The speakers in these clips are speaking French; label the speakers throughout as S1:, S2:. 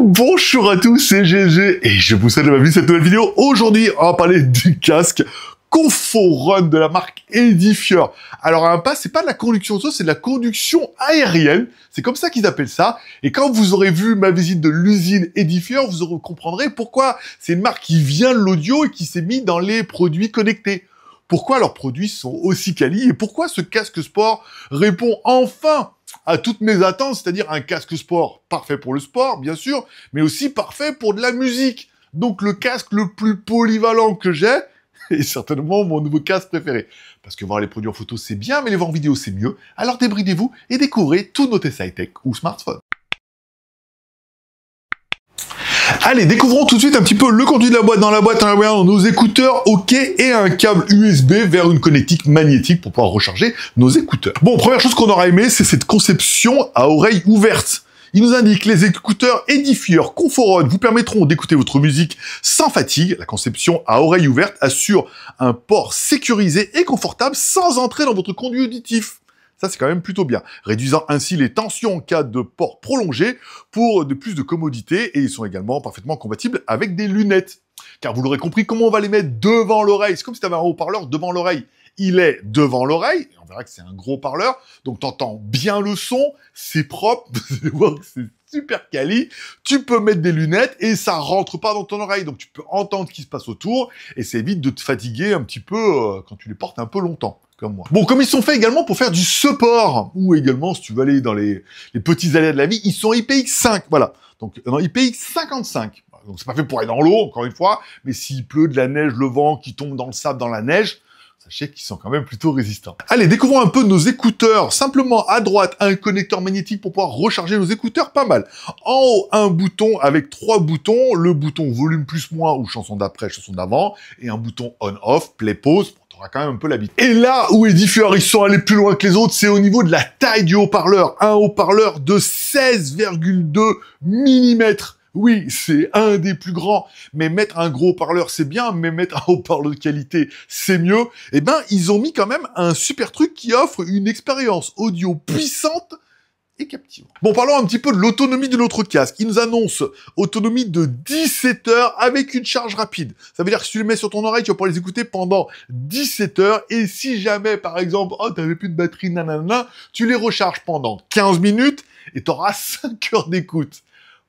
S1: Bonjour à tous, c'est GG et je vous souhaite la bienvenue à cette nouvelle vidéo. Aujourd'hui, on va parler du casque Run de la marque Edifier. Alors un pas, c'est pas de la conduction c'est de la conduction aérienne. C'est comme ça qu'ils appellent ça. Et quand vous aurez vu ma visite de l'usine Edifier, vous aurez, comprendrez pourquoi c'est une marque qui vient de l'audio et qui s'est mise dans les produits connectés. Pourquoi leurs produits sont aussi qualis et pourquoi ce casque sport répond enfin à toutes mes attentes, c'est-à-dire un casque sport parfait pour le sport, bien sûr, mais aussi parfait pour de la musique. Donc le casque le plus polyvalent que j'ai et certainement mon nouveau casque préféré. Parce que voir les produits en photo, c'est bien, mais les voir en vidéo, c'est mieux. Alors débridez-vous et découvrez tous nos tests tech ou smartphones. Allez, découvrons tout de suite un petit peu le conduit de la boîte. Dans la boîte, on a nos écouteurs, OK, et un câble USB vers une connectique magnétique pour pouvoir recharger nos écouteurs. Bon, première chose qu'on aura aimé, c'est cette conception à oreille ouverte. Il nous indique les écouteurs Edifier Conforod vous permettront d'écouter votre musique sans fatigue. La conception à oreille ouverte assure un port sécurisé et confortable sans entrer dans votre conduit auditif. Ça, c'est quand même plutôt bien, réduisant ainsi les tensions en cas de port prolongé pour de plus de commodité et ils sont également parfaitement compatibles avec des lunettes. Car vous l'aurez compris, comment on va les mettre devant l'oreille C'est comme si tu avais un haut-parleur devant l'oreille. Il est devant l'oreille, on verra que c'est un gros parleur, donc tu entends bien le son, c'est propre, c'est super quali, tu peux mettre des lunettes et ça rentre pas dans ton oreille, donc tu peux entendre ce qui se passe autour et ça évite de te fatiguer un petit peu euh, quand tu les portes un peu longtemps comme moi. Bon, comme ils sont faits également pour faire du support, ou également, si tu veux aller dans les, petits aléas de la vie, ils sont IPX5, voilà. Donc, euh, non, IPX55. Donc, c'est pas fait pour aller dans l'eau, encore une fois, mais s'il pleut, de la neige, le vent qui tombe dans le sable, dans la neige, sachez qu'ils sont quand même plutôt résistants. Allez, découvrons un peu nos écouteurs. Simplement à droite, un connecteur magnétique pour pouvoir recharger nos écouteurs, pas mal. En haut, un bouton avec trois boutons, le bouton volume plus moins ou chanson d'après, chanson d'avant, et un bouton on-off, play-pause quand même un peu Et là où les diffèrent, ils sont allés plus loin que les autres, c'est au niveau de la taille du haut-parleur. Un haut-parleur de 16,2 mm. Oui, c'est un des plus grands, mais mettre un gros haut-parleur, c'est bien, mais mettre un haut-parleur de qualité, c'est mieux. Eh ben, ils ont mis quand même un super truc qui offre une expérience audio puissante et Bon, parlons un petit peu de l'autonomie de notre casque. Il nous annonce autonomie de 17 heures avec une charge rapide. Ça veut dire que si tu les mets sur ton oreille, tu vas pouvoir les écouter pendant 17 heures. Et si jamais, par exemple, oh, t'avais plus de batterie, nanana, tu les recharges pendant 15 minutes et t'auras 5 heures d'écoute.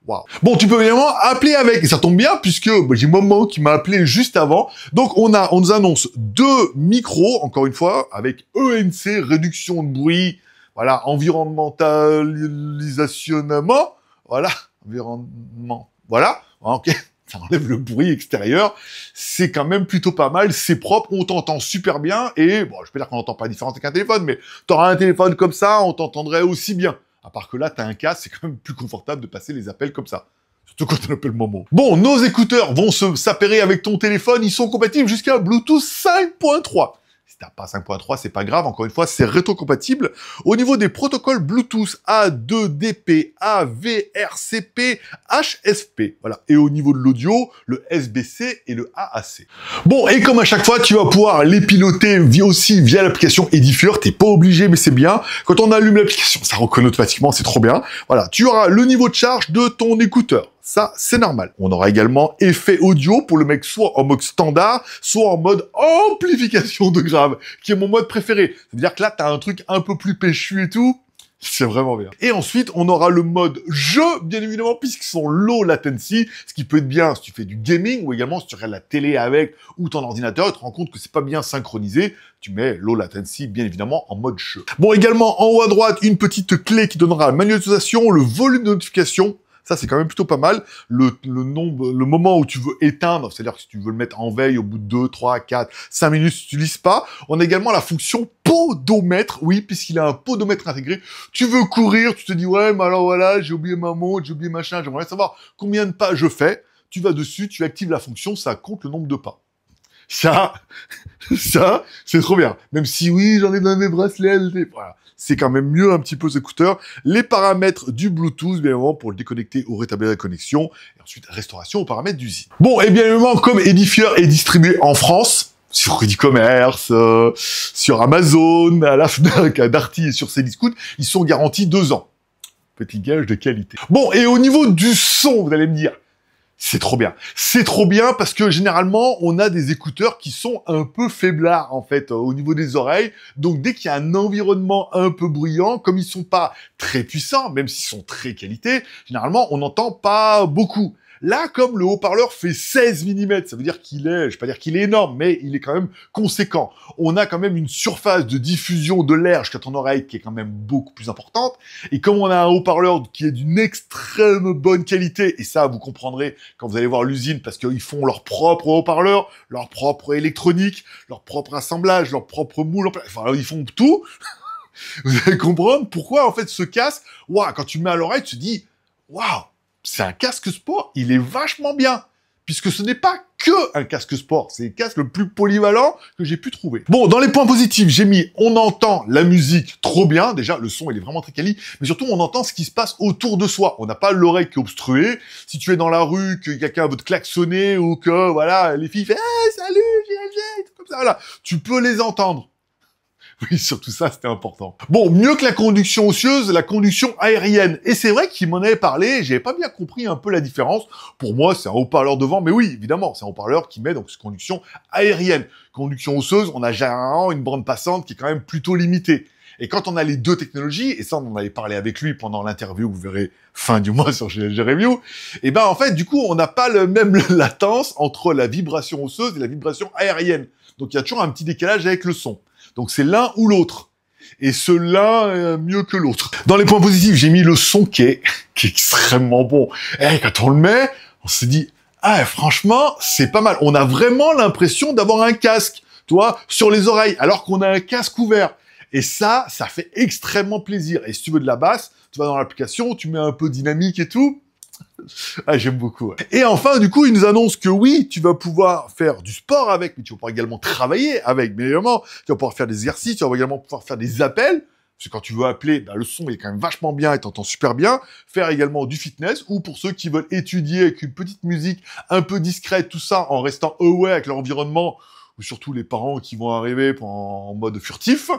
S1: Wow. Bon, tu peux évidemment appeler avec. Et ça tombe bien puisque bah, j'ai j'ai moment qui m'a appelé juste avant. Donc on a, on nous annonce deux micros, encore une fois, avec ENC, réduction de bruit, voilà, environnementalisationnement, voilà, environnement, voilà, ok, ça enlève le bruit extérieur, c'est quand même plutôt pas mal, c'est propre, on t'entend super bien, et bon, je peux dire qu'on n'entend pas différence avec un téléphone, mais t'auras un téléphone comme ça, on t'entendrait aussi bien. À part que là, t'as un cas, c'est quand même plus confortable de passer les appels comme ça. Surtout quand on appelle maman. Bon, nos écouteurs vont s'appairer avec ton téléphone, ils sont compatibles jusqu'à Bluetooth 5.3 t'as pas 5.3, c'est pas grave. Encore une fois, c'est rétrocompatible. Au niveau des protocoles Bluetooth A2DP, AVRCP, HSP. Voilà. Et au niveau de l'audio, le SBC et le AAC. Bon, et comme à chaque fois, tu vas pouvoir les piloter via aussi via l'application Edifier, T'es pas obligé, mais c'est bien. Quand on allume l'application, ça reconnaît automatiquement, c'est trop bien. Voilà. Tu auras le niveau de charge de ton écouteur. Ça, c'est normal. On aura également effet audio pour le mec soit en mode standard, soit en mode amplification de grave, qui est mon mode préféré. C'est-à-dire que là, t'as un truc un peu plus péchu et tout. C'est vraiment bien. Et ensuite, on aura le mode jeu, bien évidemment, puisqu'ils sont low latency, ce qui peut être bien si tu fais du gaming ou également si tu regardes la télé avec ou ton ordinateur, tu te rends compte que c'est pas bien synchronisé, tu mets low latency, bien évidemment, en mode jeu. Bon, également, en haut à droite, une petite clé qui donnera la manualisation, le volume de notification, ça, c'est quand même plutôt pas mal. Le, nombre, le moment où tu veux éteindre, c'est-à-dire que si tu veux le mettre en veille au bout de 2, 3, 4, 5 minutes, tu lises pas. On a également la fonction podomètre, oui, puisqu'il a un podomètre intégré. Tu veux courir, tu te dis, ouais, mais alors voilà, j'ai oublié ma montre, j'ai oublié machin, j'aimerais savoir combien de pas je fais. Tu vas dessus, tu actives la fonction, ça compte le nombre de pas. Ça, ça, c'est trop bien. Même si oui, j'en ai dans mes bracelets C'est quand même mieux un petit peu ces écouteurs. Les paramètres du Bluetooth, bien évidemment, pour le déconnecter ou rétablir la connexion. Et ensuite, restauration aux paramètres d'usine. Bon, et bien évidemment, comme Edifier est distribué en France, sur e Commerce, euh, sur Amazon, à la FNAC, à Darty et sur Céliscoot, ils sont garantis deux ans. Petit gage de qualité. Bon, et au niveau du son, vous allez me dire, c'est trop bien. C'est trop bien parce que généralement, on a des écouteurs qui sont un peu faiblards, en fait, euh, au niveau des oreilles. Donc, dès qu'il y a un environnement un peu bruyant, comme ils sont pas très puissants, même s'ils sont très qualités, généralement, on n'entend pas beaucoup. Là, comme le haut-parleur fait 16 mm, ça veut dire qu'il est, je ne vais pas dire qu'il est énorme, mais il est quand même conséquent. On a quand même une surface de diffusion de l'air jusqu'à ton oreille qui est quand même beaucoup plus importante. Et comme on a un haut-parleur qui est d'une extrême bonne qualité, et ça, vous comprendrez quand vous allez voir l'usine, parce qu'ils font leur propre haut-parleur, leur propre électronique, leur propre assemblage, leur propre moule, enfin, ils font tout. vous allez comprendre pourquoi en fait ce casque, waouh, quand tu mets à l'oreille, tu te dis waouh, c'est un casque sport, il est vachement bien. Puisque ce n'est pas que un casque sport, c'est le casque le plus polyvalent que j'ai pu trouver. Bon, dans les points positifs, j'ai mis on entend la musique trop bien, déjà le son il est vraiment très quali, mais surtout on entend ce qui se passe autour de soi. On n'a pas l'oreille qui est obstruée. Si tu es dans la rue, que quelqu'un veut te klaxonner ou que voilà, les filles font hey, ah, salut, j'ai comme ça voilà, tu peux les entendre Oui, surtout ça, c'était important. Bon, mieux que la conduction osseuse, la conduction aérienne. Et c'est vrai qu'il m'en avait parlé, j'avais pas bien compris un peu la différence. Pour moi, c'est un haut-parleur devant, mais oui, évidemment, c'est un haut-parleur qui met donc conduction aérienne. Conduction osseuse, on a généralement une bande passante qui est quand même plutôt limitée. Et quand on a les deux technologies, et ça on en avait parlé avec lui pendant l'interview, vous verrez fin du mois sur GLG Review, et eh ben en fait du coup on n'a pas le même latence entre la vibration osseuse et la vibration aérienne. Donc il y a toujours un petit décalage avec le son. Donc c'est l'un ou l'autre. Et cela est euh, mieux que l'autre. Dans les points positifs, j'ai mis le son qui est, qui est extrêmement bon. Et eh, quand on le met, on se dit, ah franchement, c'est pas mal. On a vraiment l'impression d'avoir un casque, toi, sur les oreilles, alors qu'on a un casque ouvert. Et ça, ça fait extrêmement plaisir. Et si tu veux de la basse, tu vas dans l'application, tu mets un peu dynamique et tout, ah, j'aime beaucoup. Et enfin, du coup, il nous annonce que oui, tu vas pouvoir faire du sport avec, mais tu vas pouvoir également travailler avec. Mais évidemment, tu vas pouvoir faire des exercices, tu vas également pouvoir faire des appels. Parce que quand tu veux appeler, bah, le son est quand même vachement bien et t'entends super bien. Faire également du fitness ou pour ceux qui veulent étudier avec une petite musique un peu discrète, tout ça en restant away avec l'environnement ou surtout les parents qui vont arriver en mode furtif,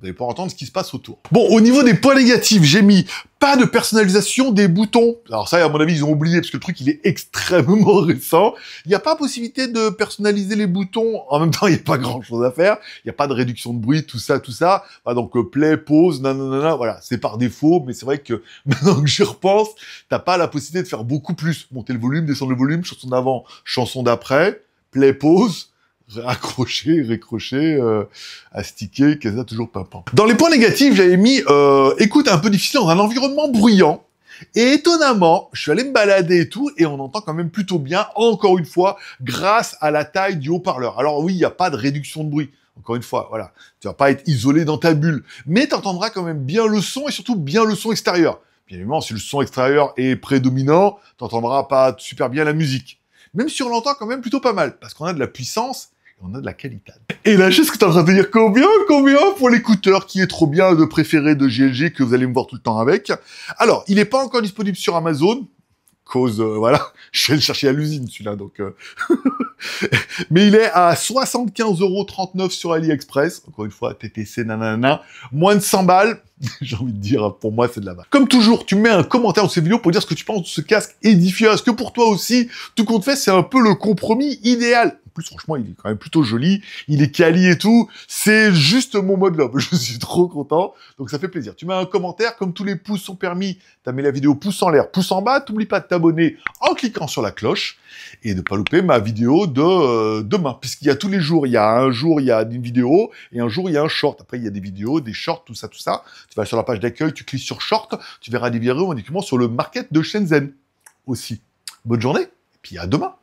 S1: vous allez pouvoir entendre ce qui se passe autour. Bon, au niveau des points négatifs, j'ai mis pas de personnalisation des boutons. Alors ça, à mon avis, ils ont oublié parce que le truc, il est extrêmement récent. Il n'y a pas possibilité de personnaliser les boutons. En même temps, il n'y a pas grand-chose à faire. Il n'y a pas de réduction de bruit, tout ça, tout ça. Bah, donc, euh, play, pause, nanana, voilà. C'est par défaut, mais c'est vrai que maintenant que j'y repense, t'as pas la possibilité de faire beaucoup plus. Monter le volume, descendre le volume, chanson d'avant, chanson d'après, play, pause raccrocher, récroché, euh, astiqué, qu'elle a toujours pimpant. Dans les points négatifs, j'avais mis euh, écoute un peu difficile dans un environnement bruyant. Et étonnamment, je suis allé me balader et tout, et on entend quand même plutôt bien, encore une fois, grâce à la taille du haut-parleur. Alors oui, il n'y a pas de réduction de bruit. Encore une fois, voilà, tu vas pas être isolé dans ta bulle, mais tu entendras quand même bien le son et surtout bien le son extérieur. Bien évidemment, si le son extérieur est prédominant, tu n'entendras pas super bien la musique. Même si on l'entend quand même plutôt pas mal, parce qu'on a de la puissance on a de la qualité. Et là, je que t'es en train de dire. Combien, combien pour l'écouteur qui est trop bien de préféré de GLG que vous allez me voir tout le temps avec. Alors, il n'est pas encore disponible sur Amazon. Cause, euh, voilà, je vais le chercher à l'usine celui-là, donc. Euh. Mais il est à 75,39€ sur AliExpress. Encore une fois, TTC, nanana. Moins de 100 balles. J'ai envie de dire, pour moi, c'est de la base. Comme toujours, tu mets un commentaire sous ces vidéos pour dire ce que tu penses de ce casque édifiant. Est-ce que pour toi aussi, tout compte fait, c'est un peu le compromis idéal plus, franchement, il est quand même plutôt joli. Il est quali et tout. C'est juste mon mode love. Je suis trop content. Donc, ça fait plaisir. Tu mets un commentaire. Comme tous les pouces sont permis, as mis la vidéo pouce en l'air, pouce en bas. T'oublies pas de t'abonner en cliquant sur la cloche et de pas louper ma vidéo de euh, demain. Puisqu'il y a tous les jours. Il y a un jour, il y a une vidéo et un jour, il y a un short. Après, il y a des vidéos, des shorts, tout ça, tout ça. Tu vas sur la page d'accueil, tu cliques sur short. Tu verras des vidéos uniquement sur le market de Shenzhen aussi. Bonne journée, et puis à demain.